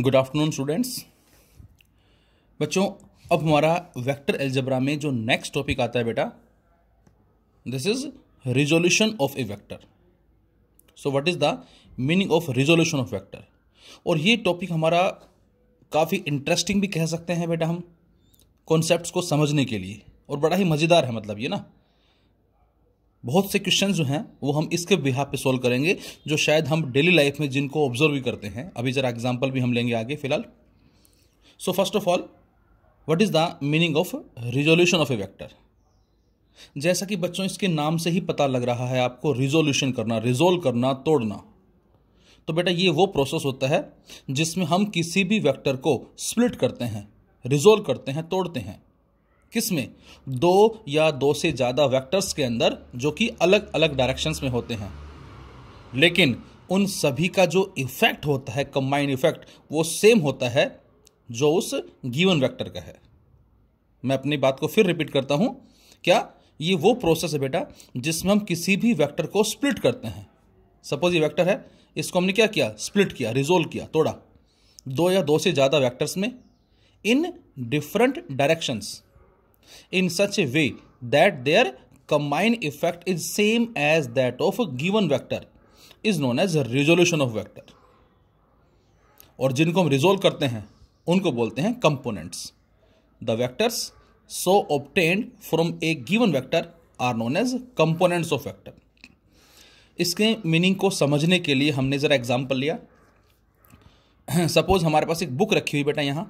good afternoon students बच्चों अब हमारा वेक्टर एल्जब्रा में जो नेक्स्ट टॉपिक आता है बेटा this is resolution of a vector so what is the meaning of resolution of vector और ये टॉपिक हमारा काफ़ी इंटरेस्टिंग भी कह सकते हैं बेटा हम कॉन्सेप्ट्स को समझने के लिए और बड़ा ही मज़ेदार है मतलब ये ना बहुत से क्वेश्चन जो हैं वो हम इसके बिहा पे सोल्व करेंगे जो शायद हम डेली लाइफ में जिनको ऑब्जर्व भी करते हैं अभी ज़रा एग्जाम्पल भी हम लेंगे आगे फिलहाल so first of all what is the meaning of resolution of a vector जैसा कि बच्चों इसके नाम से ही पता लग रहा है आपको रिजोल्यूशन करना रिजोल्व करना तोड़ना तो बेटा ये वो प्रोसेस होता है जिसमें हम किसी भी वेक्टर को स्प्लिट करते हैं रिजोल्व करते हैं तोड़ते हैं किस में दो या दो से ज़्यादा वेक्टर्स के अंदर जो कि अलग अलग डायरेक्शंस में होते हैं लेकिन उन सभी का जो इफेक्ट होता है कंबाइंड इफेक्ट वो सेम होता है जो उस गिवन वेक्टर का है मैं अपनी बात को फिर रिपीट करता हूँ क्या ये वो प्रोसेस है बेटा जिसमें हम किसी भी वैक्टर को स्प्लिट करते हैं सपोज ये वैक्टर है इसको हमने क्या किया स्प्लिट किया रिजोल्व किया तोड़ा दो या दो से ज़्यादा वैक्टर्स में in different directions in such a way that their combined effect is same as that of a given vector is known as resolution of vector और जिनको हम रिजोल्व करते हैं उनको बोलते हैं components the vectors so obtained from a given vector are known as components of vector इसके meaning को समझने के लिए हमने ज़रा एग्जाम्पल लिया सपोज हमारे पास एक बुक रखी हुई बेटा यहां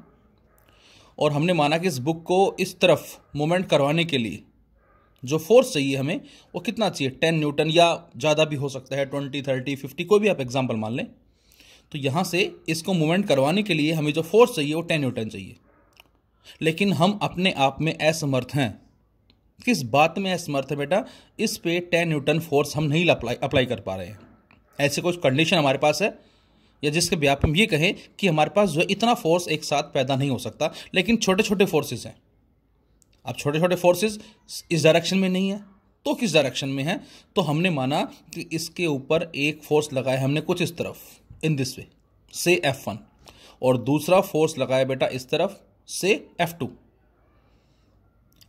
और हमने माना कि इस बुक को इस तरफ मूवमेंट करवाने के लिए जो फोर्स चाहिए हमें वो कितना चाहिए टेन न्यूटन या ज़्यादा भी हो सकता है ट्वेंटी थर्टी फिफ्टी कोई भी आप एग्जाम्पल मान लें तो यहाँ से इसको मूवमेंट करवाने के लिए हमें जो फोर्स चाहिए वो टेन न्यूटन चाहिए लेकिन हम अपने आप में असमर्थ हैं किस बात में असमर्थ है बेटा इस पे टेन न्यूटन फोर्स हम नहीं अप्लाई अप्लाई कर पा रहे हैं ऐसे कुछ कंडीशन हमारे पास है या जिसके व्याप हम ये कहें कि हमारे पास जो इतना फोर्स एक साथ पैदा नहीं हो सकता लेकिन छोटे छोटे फोर्सेज हैं अब छोटे छोटे फोर्सेज इस डायरेक्शन में नहीं है तो किस डायरेक्शन में है तो हमने माना कि इसके ऊपर एक फोर्स लगाया हमने कुछ इस तरफ इन दिस वे से एफ वन और दूसरा फोर्स लगाया बेटा इस तरफ से एफ टू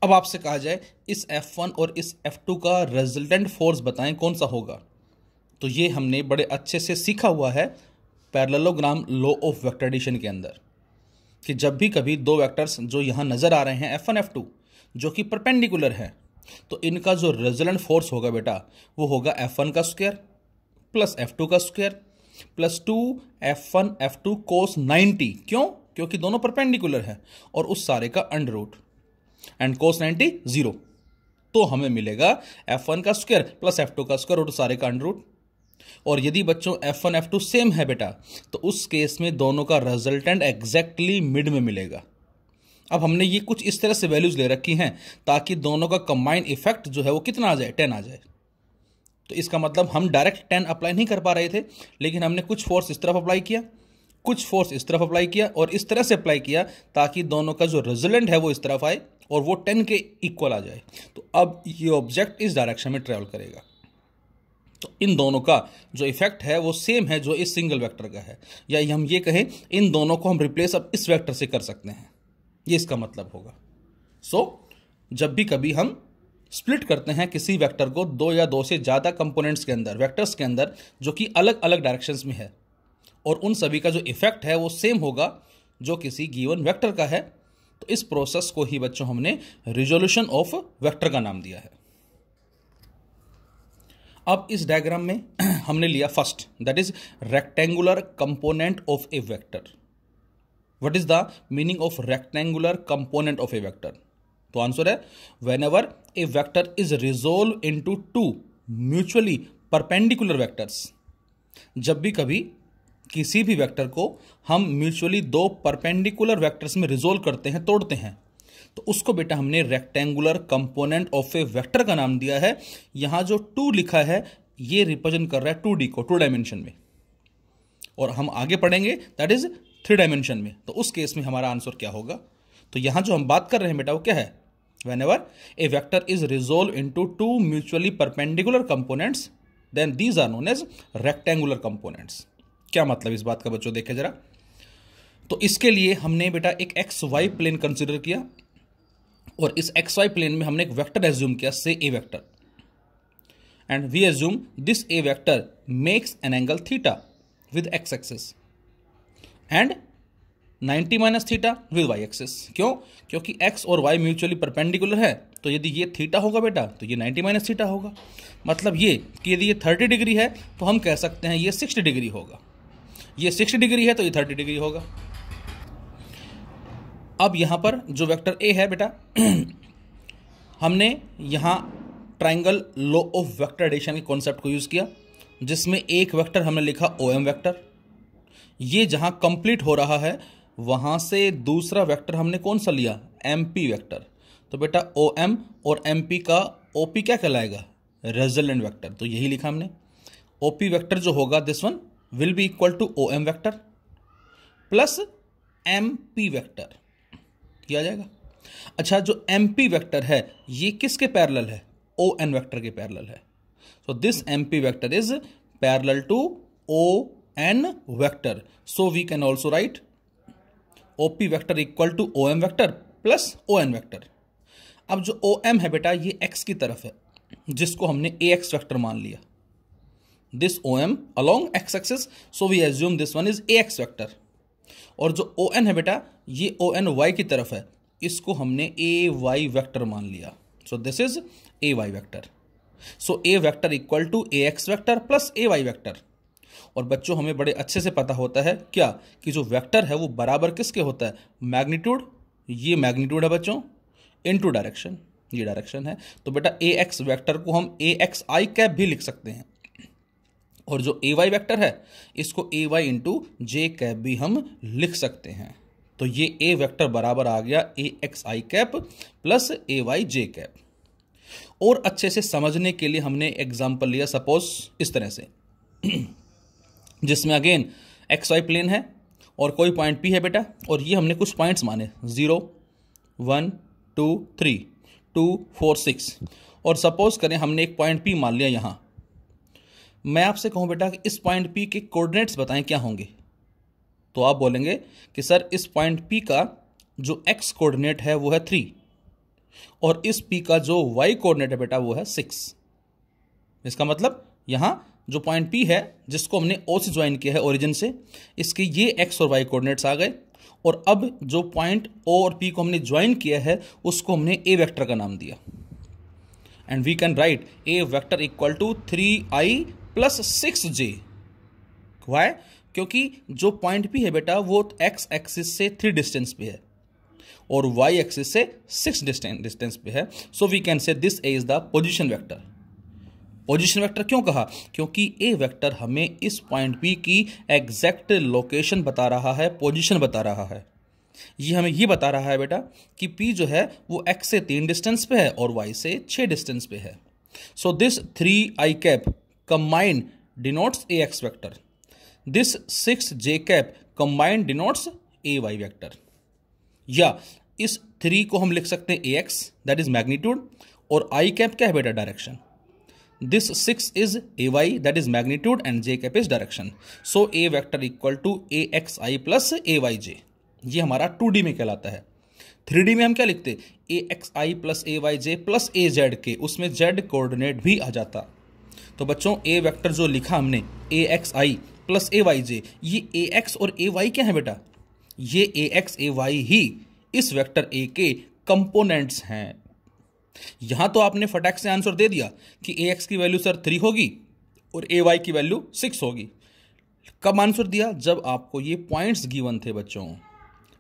अब आपसे कहा जाए इस एफ वन और इस एफ टू का रेजल्टेंट फोर्स बताएं कौन सा होगा तो ये हमने बड़े अच्छे से सीखा हुआ है parallelogram law of vector addition के अंदर कि जब भी कभी दो वेक्टर्स जो यहाँ नज़र आ रहे हैं एफ वन एफ टू जो कि परपेंडिकुलर है तो इनका जो रेजलेंट फोर्स होगा बेटा वो होगा एफ वन का स्क्वेयर प्लस एफ टू का square plus two F one F two cos ninety क्यों क्योंकि दोनों परपेंडिकुलर है और उस सारे का under root and cos ninety zero तो हमें मिलेगा एफ वन का स्क्वायर प्लस एफ टू का स्क्वायर और उस सारे का अंडर रूट और यदि बच्चों F F2 F two same है बेटा तो उस केस में दोनों का रिजल्टेंट एग्जैक्टली मिड में मिलेगा अब हमने ये कुछ इस तरह से वैल्यूज ले रखी हैं ताकि दोनों का कंबाइंड इफेक्ट जो है वो कितना आ जाए टेन आ जाए तो इसका मतलब हम डायरेक्ट टेन अप्लाई नहीं कर पा रहे थे लेकिन हमने कुछ फोर्स इस तरफ अप्लाई किया कुछ फोर्स इस तरफ अप्लाई किया और इस तरह से अप्लाई किया ताकि दोनों का जो रिजल्टेंट है वो इस तरफ आए और वो टेन के इक्वल आ जाए तो अब ये ऑब्जेक्ट इस डायरेक्शन में ट्रेवल करेगा इन दोनों का जो इफेक्ट है वो सेम है जो इस सिंगल वेक्टर का है या हम ये कहें इन दोनों को हम रिप्लेस अब इस वेक्टर से कर सकते हैं ये इसका मतलब होगा सो so, जब भी कभी हम स्प्लिट करते हैं किसी वेक्टर को दो या दो से ज़्यादा कंपोनेंट्स के अंदर वेक्टर्स के अंदर जो कि अलग अलग डायरेक्शंस में है और उन सभी का जो इफेक्ट है वो सेम होगा जो किसी गिवन वेक्टर का है तो इस प्रोसेस को ही बच्चों हमने रिजोल्यूशन ऑफ वेक्टर का नाम दिया है अब इस डायग्राम में हमने लिया first that is rectangular component of a vector what is the meaning of rectangular component of a vector तो आंसर है whenever a vector is resolve into mutually perpendicular vectors जब भी कभी किसी भी वेक्टर को हम mutually दो परपेंडिकुलर वेक्टर्स में रिजोल्व करते हैं तोड़ते हैं तो उसको बेटा हमने rectangular component of a vector का नाम दिया है यहां जो टू लिखा है ये रिप्रेजेंट कर रहा है टू डी को टू डायमेंशन में और हम आगे पढ़ेंगे दैट इज थ्री डायमेंशन में तो उस केस में हमारा आंसर क्या होगा तो यहां जो हम बात कर रहे हैं बेटा वो क्या है whenever a vector is resolve into mutually perpendicular components then these are known as rectangular components क्या मतलब इस बात का बच्चों देखे जरा तो इसके लिए हमने बेटा एक एक्स वाई प्लेन कंसिडर किया और इस एक्स वाई प्लेन में हमने एक वेक्टर एज्यूम किया say A vector and we assume this A vector makes an angle theta with x axis and 90 minus theta with y axis क्यों क्योंकि x और वाई म्यूचुअली परपेंडिकुलर है तो यदि ये थीटा होगा बेटा तो ये 90 माइनस थीटा होगा मतलब ये कि यदि ये 30 डिग्री है तो हम कह सकते हैं ये 60 डिग्री होगा ये 60 डिग्री है तो ये 30 डिग्री होगा अब यहाँ पर जो वेक्टर ए है बेटा हमने यहाँ triangle law of vector addition के कॉन्सेप्ट को यूज़ किया जिसमें एक वेक्टर हमने लिखा ओ एम वैक्टर ये जहाँ कंप्लीट हो रहा है वहाँ से दूसरा वेक्टर हमने कौन सा लिया एम पी वैक्टर तो बेटा ओ एम और एम पी का ओ पी क्या कहलाएगा रेजलेंट वैक्टर तो यही लिखा हमने ओ पी वैक्टर जो होगा this one will be equal to O M vector plus M P vector किया जाएगा अच्छा जो एम पी वैक्टर है ये किसके पैरल है ओ एन वैक्टर के पैरल है so this M P vector is parallel to O N vector so we can also write O P vector equal to O M vector plus O N vector अब जो O M है बेटा ये x की तरफ है जिसको हमने ए एक्स वैक्टर मान लिया this O M along x axis so we assume this one is A x vector और जो ओ एन है बेटा ये ओ एन वाई की तरफ है इसको हमने ए वाई वैक्टर मान लिया so this is A y vector so A vector equal to A x vector plus A y vector और बच्चों हमें बड़े अच्छे से पता होता है क्या कि जो वैक्टर है वो बराबर किसके होता है मैग्नीट्यूड ये मैग्नीट्यूड है बच्चों इन टू डायरेक्शन ये डायरेक्शन है तो बेटा ए एक्स वैक्टर को हम ए एक्स आई कैप भी लिख सकते हैं और जो ए वाई वैक्टर है इसको A y into j cap भी हम लिख सकते हैं तो ये ए वैक्टर बराबर आ गया A x i cap plus A y j cap और अच्छे से समझने के लिए हमने एग्जाम्पल लिया सपोज इस तरह से जिसमें अगेन एक्स वाई प्लेन है और कोई पॉइंट पी है बेटा और ये हमने कुछ पॉइंट्स माने zero one two three two four six और सपोज करें हमने एक पॉइंट पी मान लिया यहाँ मैं आपसे कहूँ बेटा कि इस पॉइंट पी के कोऑर्डिनेट्स बताएं क्या होंगे तो आप बोलेंगे कि सर इस पॉइंट पी का जो एक्स कोऑर्डिनेट है वो है थ्री और इस पी का जो वाई कोऑर्डिनेट है बेटा वो है सिक्स इसका मतलब यहां जो पॉइंट पी है जिसको हमने ओ से ज्वाइन किया है ओरिजिन से इसके ये एक्स और वाई कोऑर्डिनेट्स आ गए और अब जो पॉइंट ओ और पी को हमने ज्वाइन किया है उसको हमने ए वेक्टर का नाम दिया and we can write A vector equal to three i plus six j y क्योंकि जो पॉइंट पी है बेटा वो एक्स एक्सिस से थ्री डिस्टेंस पे है और वाई एक्सिस से सिक्स डिस्टेंस पे है so we can say this A is the position vector position vector क्यों कहा क्योंकि ए वैक्टर हमें इस पॉइंट पी की एग्जैक्ट लोकेशन बता रहा है पोजिशन बता रहा है ये हमें ये बता रहा है बेटा कि पी जो है वो एक्स से तीन डिस्टेंस पे है और वाई से छः डिस्टेंस पे है so this three i cap combined denotes A x vector this six j cap combined denotes A y vector या इस थ्री को हम लिख सकते हैं A x that is magnitude और आई कैप क्या है बेटा direction this six is A y that is magnitude and j cap is direction so A vector equal to A x i plus A y j ये हमारा to D में कहलाता है three D में हम क्या लिखते A x i plus A y j plus A z के उसमें जेड कोऑर्डिनेट भी आ जाता तो बच्चों ए वेक्टर जो लिखा हमने A x i plus A y j ये ए एक्स और ए वाई क्या है बेटा ये A x A why he इस वेक्टर ए के कंपोनेंट्स हैं यहां तो आपने फटाक से आंसर दे दिया कि ए एक्स की वैल्यू सर थ्री होगी और ए वाई की वैल्यू सिक्स होगी कब आंसर दिया जब आपको ये पॉइंट्स गिवन थे बच्चों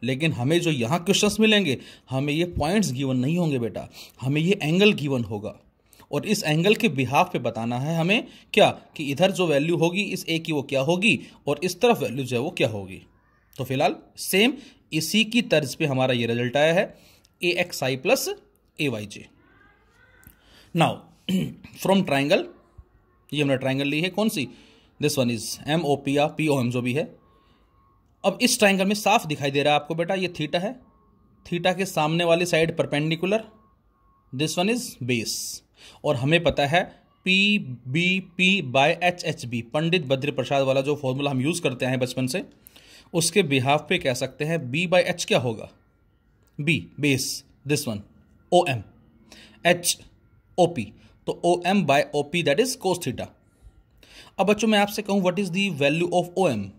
लेकिन हमें जो यहाँ क्वेश्चंस मिलेंगे हमें ये पॉइंट्स गिवन नहीं होंगे बेटा हमें ये एंगल गिवन होगा और इस एंगल के बिहाफ पे बताना है हमें क्या कि इधर जो वैल्यू होगी इस ए की वो क्या होगी और इस तरफ वैल्यू जो है वो क्या होगी तो फिलहाल सेम इसी की तर्ज पे हमारा ये रिजल्ट आया है A x i plus A y j now from triangle ये हमने ट्राइंगल ली है कौन सी this one is M O P या पी ओ एम जो भी है अब इस ट्राइंगल में साफ दिखाई दे रहा है आपको बेटा ये थीटा है थीटा के सामने वाली side perpendicular this one is base और हमें पता है P B P by H H B Pandit Badr Prasad वाला जो फॉर्मूला हम यूज़ करते हैं बचपन से उसके बिहाफ पे कह सकते हैं बी बाय एच क्या होगा B base this one O M H O P तो O M by O P that is cos theta अब बच्चों मैं आपसे कहूँ what is the value of O M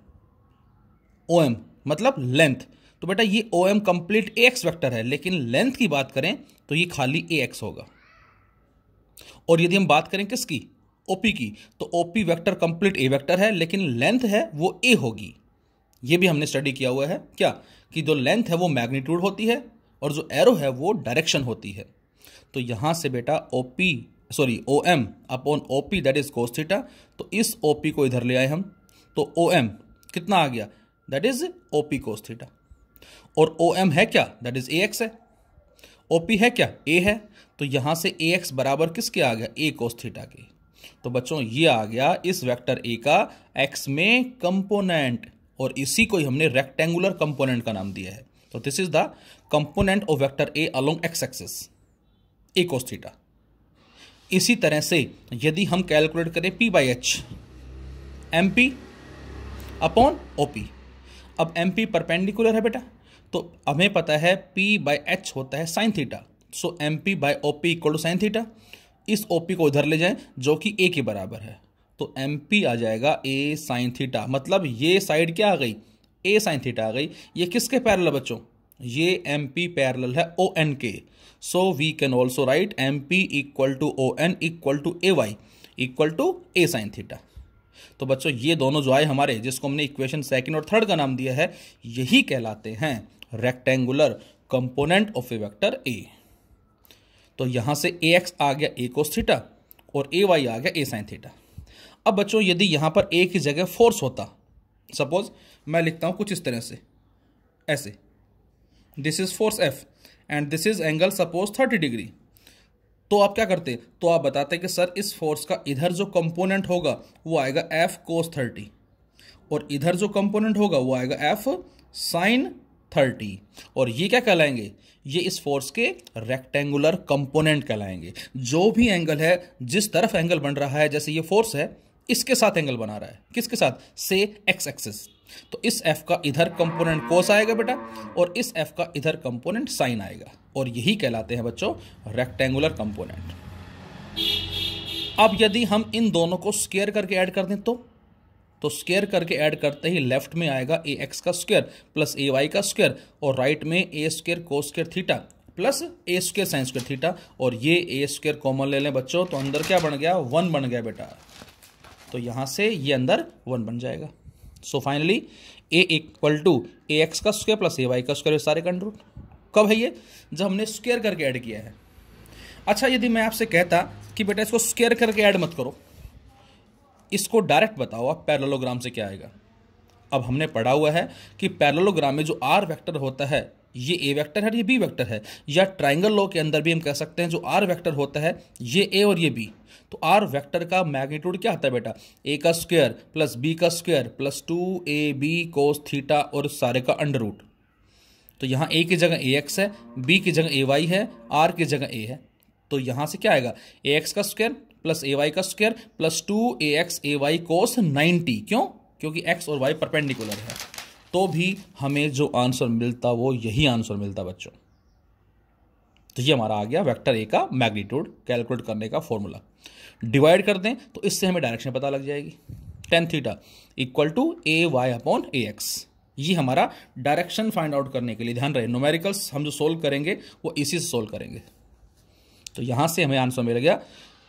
O M मतलब लेंथ तो बेटा ये O M complete A x vector है लेकिन लेंथ की बात करें तो ये खाली ए एक्स होगा और यदि हम बात करें किसकी ओपी की तो OP vector complete A vector है लेकिन लेंथ है वो ए होगी ये भी हमने स्टडी किया हुआ है क्या कि जो लेंथ है वो मैग्नीट्यूड होती है और जो एरो है वो डायरेक्शन होती है तो यहाँ से बेटा O P sorry O M upon O P that is cos theta तो इस ओ पी को इधर ले आए हम तो ओ एम कितना आ गया that is O P cos theta और ओ एम है क्या दैट इज ए एक्स है ओ पी है क्या ए है तो यहाँ से ए एक्स बराबर किसके आ गया ए कोस थीटा के तो बच्चों ये आ गया इस वेक्टर ए का एक्स में कंपोनेंट और इसी को ही हमने रेक्टेंगुलर कंपोनेंट का नाम दिया है तो this is the component of vector A along x axis A cos theta इसी तरह से यदि हम कैलकुलेट करें P by H M P upon O P अब एम पी परपेंडिकुलर है बेटा तो हमें पता है पी बाई एच होता है sine theta so M P by O P equal to sine theta इस ओ पी को उधर ले जाएं जो कि ए के बराबर है तो एम पी आ जाएगा ए साइन थीटा मतलब ये साइड क्या आ गई ए साइन थीटा आ गई ये किसके पैरल बच्चों ये एम पी पैरल है ओ एन के so we can also write M P equal to O N equal to A y equal to A sine theta तो बच्चों ये दोनों जो आए हमारे जिसको हमने इक्वेशन सेकंड और थर्ड का नाम दिया है यही कहलाते हैं rectangular component of a vector A तो यहाँ से ए एक्स आ गया ए कोस थीटा और ए वाई आ गया ए साइन थीटा अब बच्चों यदि यहाँ पर ए की जगह फोर्स होता सपोज मैं लिखता हूँ कुछ इस तरह से ऐसे this is force F and this is angle suppose thirty degree तो आप क्या करते तो आप बताते कि सर इस फोर्स का इधर जो कंपोनेंट होगा वो आएगा एफ कोस थर्टी और इधर जो कंपोनेंट होगा वो आएगा एफ साइन थर्टी और ये क्या कहलाएंगे ये इस फोर्स के रेक्टेंगुलर कंपोनेंट कहलाएंगे जो भी एंगल है जिस तरफ एंगल बन रहा है जैसे ये फोर्स है इसके साथ एंगल बना रहा है किसके साथ से एक्स एक्सिस तो इस एफ का इधर कंपोनेंट कोस आएगा बेटा और इस एफ का इधर कंपोनेंट साइन आएगा और यही कहलाते हैं बच्चों रेक्टेंगुलर कंपोनेंट अब यदि हम इन दोनों को स्केयर करके ऐड कर दें तो तो स्केयर करके ऐड करते ही लेफ्ट में आएगा ए एक्स का स्क्वेयर प्लस ए वाई का स्क्वेयर और राइट में ए स्क्वेयर को square theta plus A square sine square theta और ये ए स्क्वेयर कॉमन ले लें बच्चों तो अंदर क्या बन गया वन बन गया बेटा तो यहां से ये अंदर वन बन जाएगा so finally A equal to A x का स्क्वेयर प्लस ए वाई का स्क्वेयर सारे कंड कब है ये जब हमने स्क्वेयर करके ऐड किया है अच्छा यदि मैं आपसे कहता कि बेटा इसको स्क्वेयर करके ऐड मत करो इसको डायरेक्ट बताओ आप पैरलोग्राम से क्या आएगा अब हमने पढ़ा हुआ है कि पैरलोग्राम में जो आर वैक्टर होता है ये ए वैक्टर है ये बी वैक्टर है या ट्राइंगल लॉ के अंदर भी हम कह सकते हैं जो आर वैक्टर होता है ये ए और ये बी तो आर वैक्टर का मैग्नीट्यूड क्या होता है बेटा ए का स्क्वेयर प्लस बी का square plus two A B cos theta और सारे का अंडर रूट तो यहाँ ए की जगह ए एक्स है बी की जगह ए वाई है आर की जगह ए है तो यहाँ से क्या आएगा ए एक्स का स्क्वेयर प्लस ए वाई का square plus two A x A y cos ninety क्यों क्योंकि एक्स और वाई परपेंडिकुलर है तो भी हमें जो आंसर मिलता वो यही आंसर मिलता बच्चों तो ये हमारा आ गया वेक्टर ए का मैग्नीट्यूड कैलकुलेट करने का फॉर्मूला डिवाइड कर दें तो इससे हमें डायरेक्शन पता लग जाएगी tan theta equal to A y upon A x ये हमारा डायरेक्शन फाइंड आउट करने के लिए ध्यान रहे नोमेरिकल्स हम जो सोल्व करेंगे वो इसी से सोल्व करेंगे तो यहां से हमें आंसर मिल गया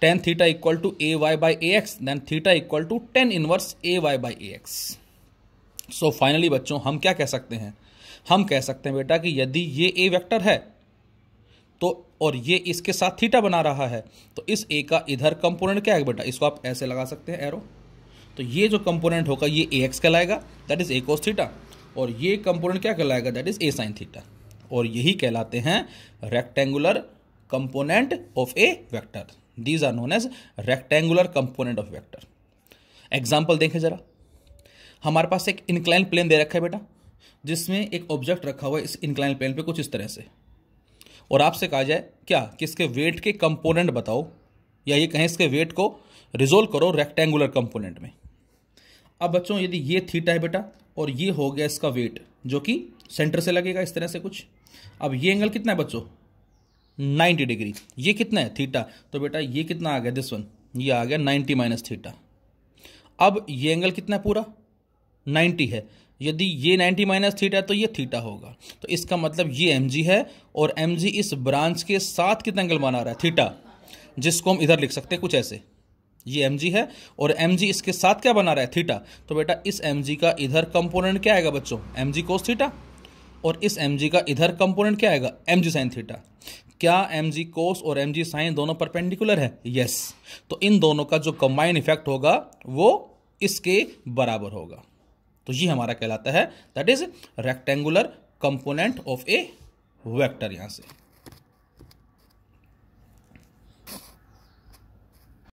tan theta equal to x by theta then theta equal to tan inverse by by x so so finally बच्चों हम क्या कह सकते हैं हम कह सकते हैं बेटा कि यदि ये ए वेक्टर है तो और ये इसके साथ थीटा बना रहा है तो इस ए का इधर कंपोनेंट क्या है बेटा इसको आप ऐसे लगा सकते हैं एरो तो ये जो कंपोनेंट होगा ये ए एक्स कहलाएगा that is A cos theta और ये कंपोनेंट क्या कहलाएगा that is A sine theta और यही कहलाते हैं rectangular component of a vector these are known as rectangular component of vector example देखें जरा हमारे पास एक इंक्लाइन प्लेन दे रखा है बेटा जिसमें एक ऑब्जेक्ट रखा हुआ है इस इंक्लाइन प्लेन पे कुछ इस तरह से और आपसे कहा जाए क्या कि इसके वेट के कंपोनेंट बताओ या ये कहें इसके वेट को रिजोल्व करो रेक्टेंगुलर कंपोनेंट में अब बच्चों यदि ये थीटा है बेटा और ये हो गया इसका वेट जो कि सेंटर से लगेगा इस तरह से कुछ अब ये एंगल कितना है बच्चों 90 डिग्री ये कितना है थीटा तो बेटा ये कितना आ गया दिस वन ये आ गया 90 माइनस थीटा अब ये एंगल कितना है पूरा 90 है यदि ये 90 माइनस थीटा है तो ये थीटा होगा तो इसका मतलब ये एम है और एम इस ब्रांच के साथ कितना एंगल बना रहा है थीटा जिसको हम इधर लिख सकते हैं कुछ ऐसे ये एम है और एम इसके साथ क्या बना रहा है थीटा तो बेटा इस एम का इधर कंपोनेंट क्या आएगा बच्चों एम जी कोस थीटा और इस एम का इधर कंपोनेंट क्या आएगा एम जी साइन थीटा क्या एम जी कोस और एम जी साइन दोनों परपेंडिकुलर है यस तो इन दोनों का जो कंबाइन इफेक्ट होगा वो इसके बराबर होगा तो ये हमारा कहलाता है that is rectangular component of a vector यहां से